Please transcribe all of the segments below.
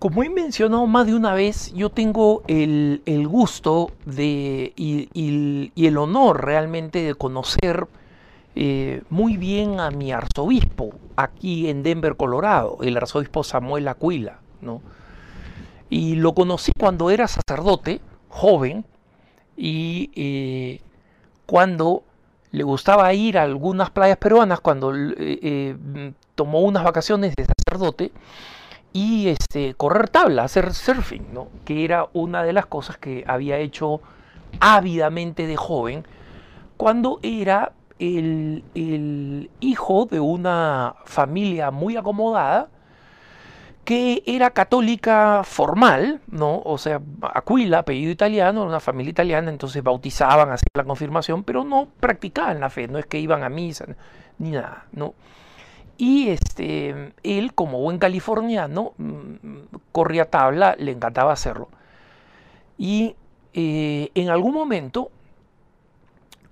Como he mencionado más de una vez, yo tengo el, gusto de, y, el honor realmente de conocer eh, muy bien a mi arzobispo aquí en Denver, Colorado, el arzobispo Samuel Aquila. ¿no? Y lo conocí cuando era sacerdote, joven, y eh, cuando le gustaba ir a algunas playas peruanas, cuando eh, tomó unas vacaciones de sacerdote y este, correr tabla, hacer surfing, ¿no? que era una de las cosas que había hecho ávidamente de joven cuando era el, hijo de una familia muy acomodada que era católica formal, ¿no? O sea, Aquila, apellido italiano, una familia italiana, entonces bautizaban, hacían la confirmación, pero no practicaban la fe, no es que iban a misa ni nada, ¿no? Y este, él, como buen californiano, mm, mm, corría tabla, le encantaba hacerlo. Y eh, en algún momento,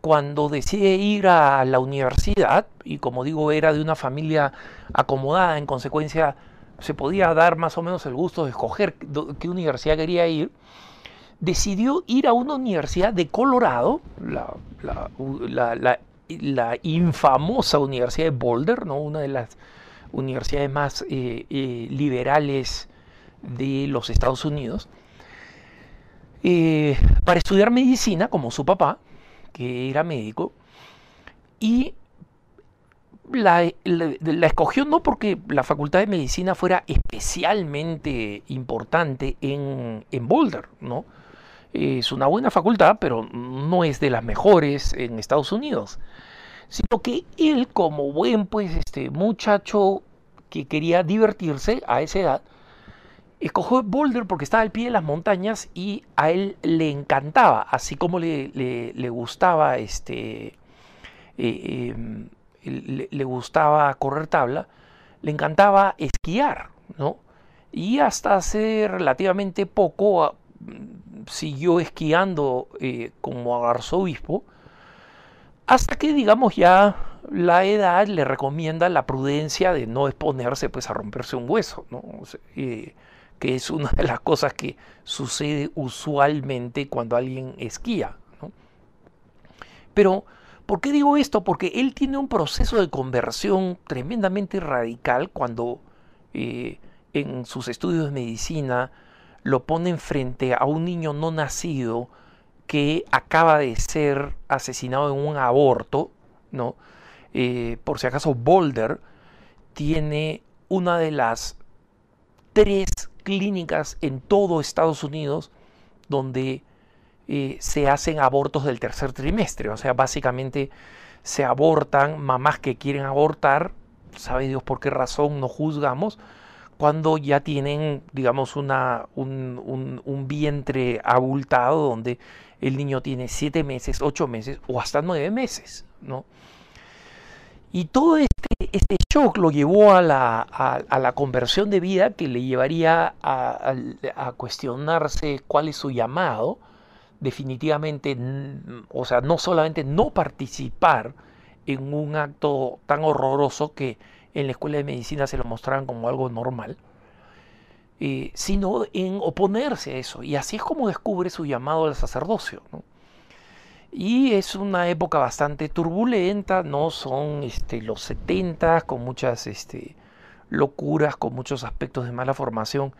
cuando decide ir a la universidad, y como digo, era de una familia acomodada, en consecuencia se podía dar más o menos el gusto de escoger qué universidad quería ir, decidió ir a una universidad de Colorado, la, la, la infamosa Universidad de Boulder, una de las universidades más eh, eh, liberales de los Estados Unidos, eh, para estudiar medicina, como su papá, que era médico, y la, escogió no porque la facultad de medicina fuera especialmente importante en, en Boulder, ¿no? es una buena facultad, pero no es de las mejores en Estados Unidos. Sino que él, como buen pues, este muchacho que quería divertirse a esa edad, escogió Boulder porque estaba al pie de las montañas y a él le encantaba, así como le, gustaba este. Eh, em, le, gustaba correr tabla, le encantaba esquiar, ¿no? Y hasta hace relativamente poco siguió esquiando eh, como arzobispo, hasta que, digamos, ya la edad le recomienda la prudencia de no exponerse pues, a romperse un hueso, eh, que es una de las cosas que sucede usualmente cuando alguien esquía. Pero, ¿por qué digo esto? Porque él tiene un proceso de conversión tremendamente radical cuando eh, en sus estudios de medicina, lo ponen frente a un niño no nacido que acaba de ser asesinado en un aborto, ¿no? Eh, por si acaso Boulder tiene una de las tres clínicas en todo Estados Unidos donde eh, se hacen abortos del tercer trimestre. O sea, básicamente se abortan mamás que quieren abortar, sabe Dios por qué razón, no juzgamos, cuando ya tienen, digamos, una, un, vientre abultado donde el niño tiene siete meses, ocho meses o hasta nueve meses, ¿no? Y todo este, este shock lo llevó a la, conversión de vida que le llevaría a cuestionarse cuál es su llamado, definitivamente, o sea, no solamente no participar en un acto tan horroroso que en la escuela de medicina se lo mostraban como algo normal, eh, sino en oponerse a eso. Y así es como descubre su llamado al sacerdocio. Y es una época bastante turbulenta, no son este, los 70 con muchas este, locuras, con muchos aspectos de mala formación,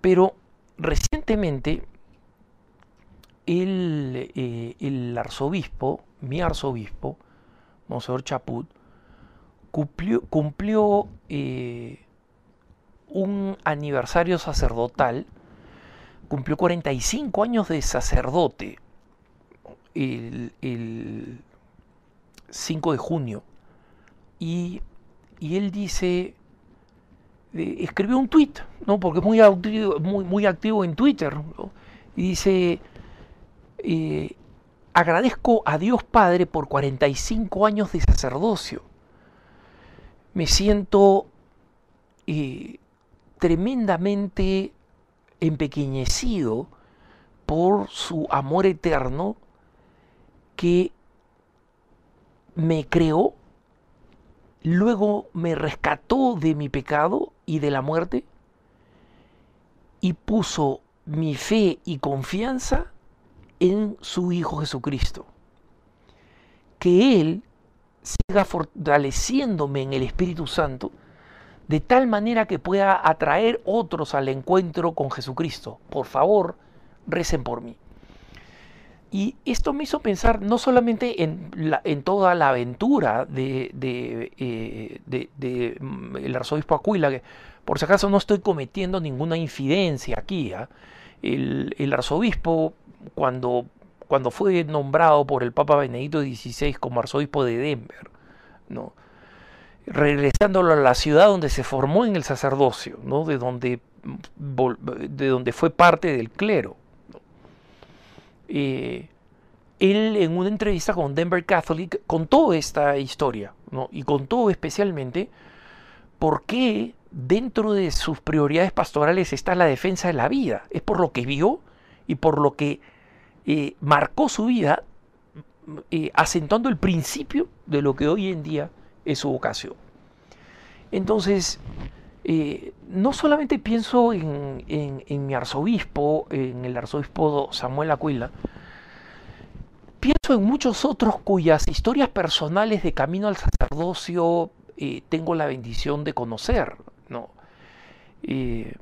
pero recientemente el, eh, arzobispo, mi arzobispo, Monseñor Chaput, cumplió, eh, un aniversario sacerdotal, cumplió 45 años de sacerdote el, 5 de junio. Y, él dice, eh, escribió un tuit, ¿no? porque es muy, activo, muy, muy activo en Twitter, y dice, eh, agradezco a Dios Padre por 45 años de sacerdocio me siento eh, tremendamente empequeñecido por su amor eterno que me creó, luego me rescató de mi pecado y de la muerte y puso mi fe y confianza en su Hijo Jesucristo. Que Él fortaleciéndome en el Espíritu Santo de tal manera que pueda atraer otros al encuentro con Jesucristo. Por favor, recen por mí. Y esto me hizo pensar no solamente en, toda la aventura de, eh, mm, el arzobispo Acuila, que por si acaso no estoy cometiendo ninguna infidencia aquí. ¿ah? El, arzobispo, cuando, cuando fue nombrado por el Papa Benedicto XVI como arzobispo de Denver, regresándolo a la ciudad donde se formó en el sacerdocio, ¿no? de, donde, fue parte del clero. Eh, él en una entrevista con Denver Catholic contó esta historia y contó especialmente por qué dentro de sus prioridades pastorales está la defensa de la vida. Es por lo que vio y por lo que eh, marcó su vida acentuando el principio de lo que hoy en día es su vocación. Entonces, eh, no solamente pienso en, mi arzobispo, en el arzobispo Samuel Acuila, pienso en muchos otros cuyas historias personales de camino al sacerdocio eh, tengo la bendición de conocer. Eh,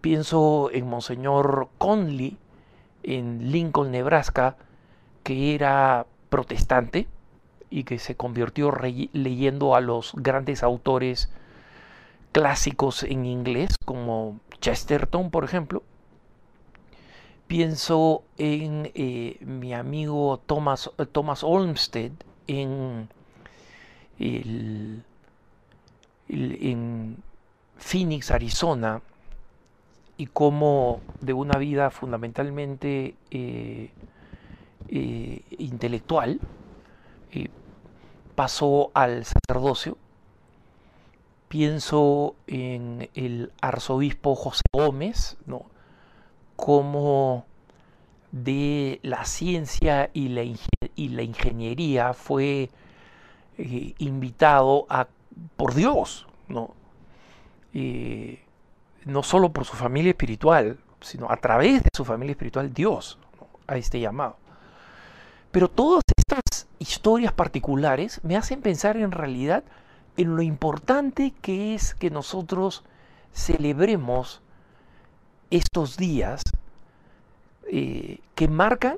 pienso en Monseñor Conley, en Lincoln, Nebraska, que era protestante y que se convirtió leyendo a los grandes autores clásicos en inglés, como Chesterton, por ejemplo. Pienso en eh, mi amigo Thomas, eh, Olmsted, en, en Phoenix, Arizona, y cómo de una vida fundamentalmente eh, eh, intelectual, eh, pasó al sacerdocio. Pienso en el arzobispo José Gómez, ¿no? como de la ciencia y la, ingeniería fue eh, invitado por Dios, ¿no? no solo por su familia espiritual, sino a través de su familia espiritual, Dios, a este llamado. Pero todas estas historias particulares me hacen pensar en realidad en lo importante que es que nosotros celebremos estos días eh, que marcan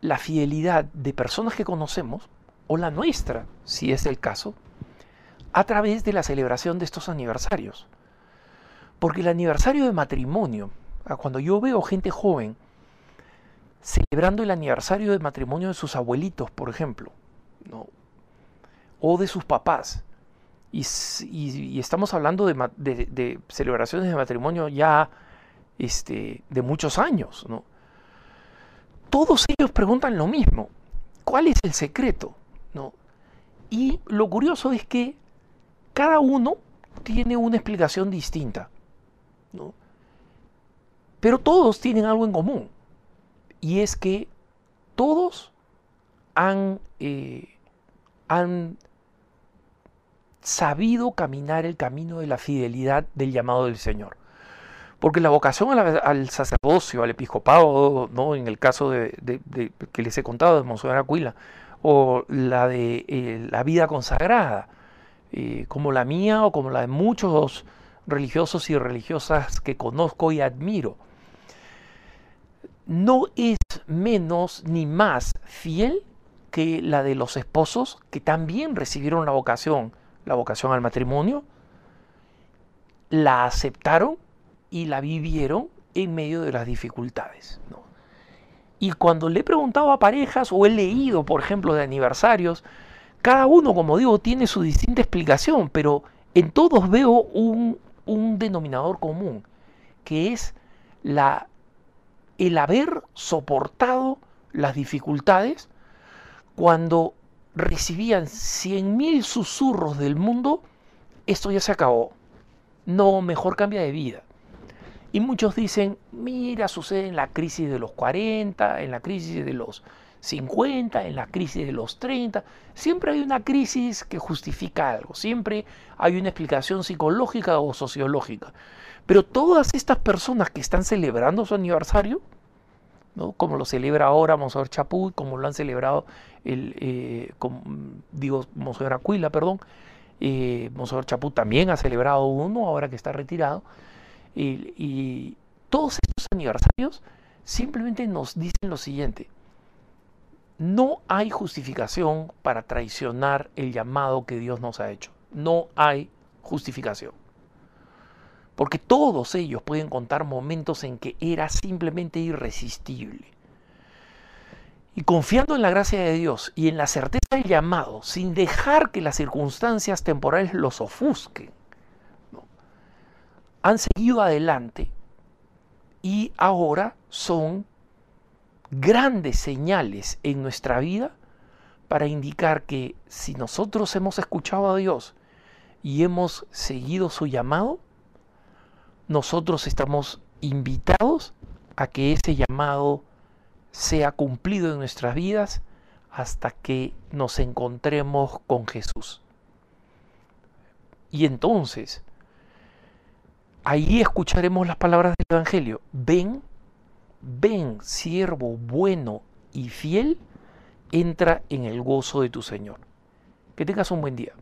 la fidelidad de personas que conocemos o la nuestra, si es el caso, a través de la celebración de estos aniversarios. Porque el aniversario de matrimonio, cuando yo veo gente joven celebrando el aniversario del matrimonio de sus abuelitos, por ejemplo, ¿no? o de sus papás. Y, estamos hablando de, de, celebraciones de matrimonio ya este, de muchos años. ¿no? Todos ellos preguntan lo mismo. ¿Cuál es el secreto? ¿No? Y lo curioso es que cada uno tiene una explicación distinta. ¿no? Pero todos tienen algo en común y es que todos han, eh, han sabido caminar el camino de la fidelidad del llamado del Señor. Porque la vocación al, sacerdocio, al episcopado, ¿no? en el caso de, que les he contado de Mons. Aquila, o la de eh, la vida consagrada, eh, como la mía o como la de muchos religiosos y religiosas que conozco y admiro, no es menos ni más fiel que la de los esposos que también recibieron la vocación, la vocación al matrimonio, la aceptaron y la vivieron en medio de las dificultades. Y cuando le he preguntado a parejas o he leído, por ejemplo, de aniversarios, cada uno, como digo, tiene su distinta explicación, pero en todos veo un, un denominador común, que es la el haber soportado las dificultades cuando recibían 100.000 susurros del mundo, esto ya se acabó. No, mejor cambia de vida. Y muchos dicen, mira, sucede en la crisis de los 40, en la crisis de los 50, en la crisis de los 30. Siempre hay una crisis que justifica algo, siempre hay una explicación psicológica o sociológica. Pero todas estas personas que están celebrando su aniversario, ¿no? como lo celebra ahora Monseñor Chaput, como lo han celebrado, el, eh, digo, Monseñor Aquila, perdón, eh, Chaput también ha celebrado uno ahora que está retirado, y todos estos aniversarios simplemente nos dicen lo siguiente, no hay justificación para traicionar el llamado que Dios nos ha hecho. No hay justificación. Porque todos ellos pueden contar momentos en que era simplemente irresistible. Y confiando en la gracia de Dios y en la certeza del llamado, sin dejar que las circunstancias temporales los ofusquen, han seguido adelante y ahora son grandes señales en nuestra vida para indicar que si nosotros hemos escuchado a Dios y hemos seguido su llamado, nosotros estamos invitados a que ese llamado sea cumplido en nuestras vidas hasta que nos encontremos con Jesús. Y entonces, ahí escucharemos las palabras del Evangelio. Ven ven siervo bueno y fiel, entra en el gozo de tu Señor. Que tengas un buen día.